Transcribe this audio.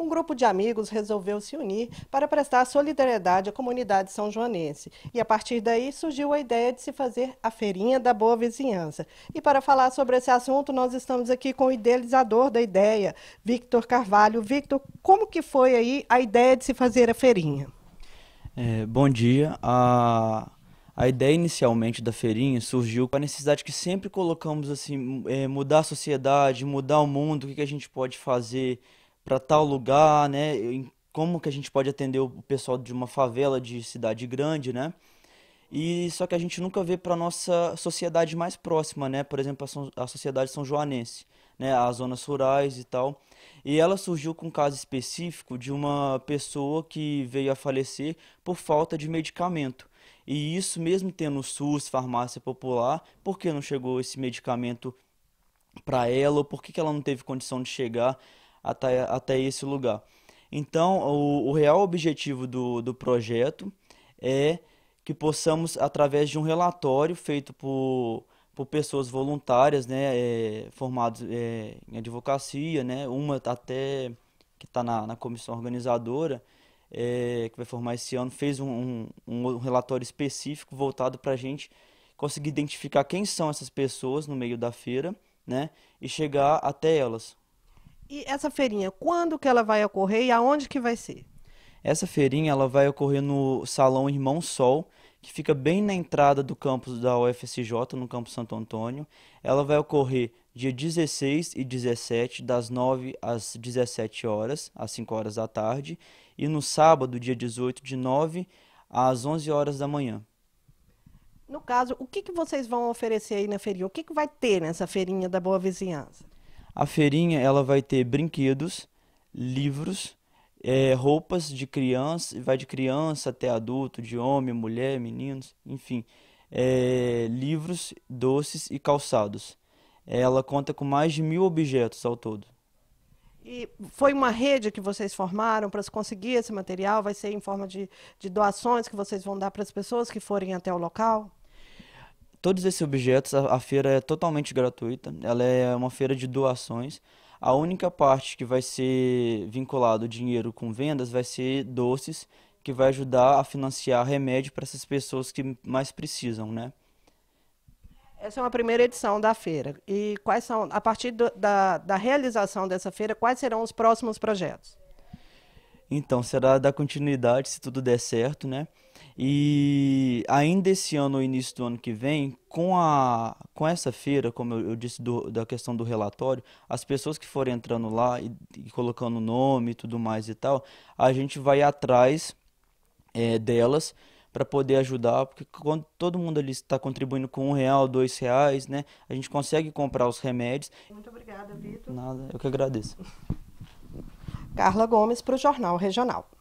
um grupo de amigos resolveu se unir para prestar solidariedade à comunidade são joanense. E a partir daí surgiu a ideia de se fazer a Feirinha da Boa Vizinhança. E para falar sobre esse assunto, nós estamos aqui com o idealizador da ideia, Victor Carvalho. Victor, como que foi aí a ideia de se fazer a feirinha? É, bom dia. A, a ideia inicialmente da feirinha surgiu com a necessidade que sempre colocamos assim, é, mudar a sociedade, mudar o mundo, o que, que a gente pode fazer para tal lugar, né? Como que a gente pode atender o pessoal de uma favela de cidade grande, né? E só que a gente nunca vê para nossa sociedade mais próxima, né? Por exemplo, a, a sociedade são joanense, né? As zonas rurais e tal. E ela surgiu com um caso específico de uma pessoa que veio a falecer por falta de medicamento. E isso mesmo tendo SUS, farmácia popular, por que não chegou esse medicamento para ela ou por que, que ela não teve condição de chegar até, até esse lugar. Então, o, o real objetivo do, do projeto é que possamos, através de um relatório feito por, por pessoas voluntárias, né, é, formadas é, em advocacia, né, uma até que está na, na comissão organizadora, é, que vai formar esse ano, fez um, um, um relatório específico voltado para a gente conseguir identificar quem são essas pessoas no meio da feira, né, e chegar até elas. E essa feirinha, quando que ela vai ocorrer e aonde que vai ser? Essa feirinha ela vai ocorrer no Salão Irmão Sol, que fica bem na entrada do campus da UFSJ, no campus Santo Antônio. Ela vai ocorrer dia 16 e 17, das 9 às 17 horas, às 5 horas da tarde, e no sábado, dia 18, de 9 às 11 horas da manhã. No caso, o que, que vocês vão oferecer aí na feirinha? O que, que vai ter nessa feirinha da Boa Vizinhança? A feirinha ela vai ter brinquedos, livros, é, roupas de criança, vai de criança até adulto, de homem, mulher, meninos, enfim, é, livros, doces e calçados. Ela conta com mais de mil objetos ao todo. E foi uma rede que vocês formaram para conseguir esse material? Vai ser em forma de, de doações que vocês vão dar para as pessoas que forem até o local? todos esses objetos, a, a feira é totalmente gratuita, ela é uma feira de doações. A única parte que vai ser vinculado o dinheiro com vendas vai ser doces, que vai ajudar a financiar remédio para essas pessoas que mais precisam, né? Essa é uma primeira edição da feira. E quais são, a partir do, da, da realização dessa feira, quais serão os próximos projetos? Então, será dar continuidade, se tudo der certo, né? E ainda esse ano, ou início do ano que vem, com, a, com essa feira, como eu, eu disse do, da questão do relatório, as pessoas que forem entrando lá e, e colocando nome e tudo mais e tal, a gente vai atrás é, delas para poder ajudar, porque quando todo mundo ali está contribuindo com um real, dois reais, né? A gente consegue comprar os remédios. Muito obrigada, Vitor. Nada, eu que agradeço. Carla Gomes para o Jornal Regional.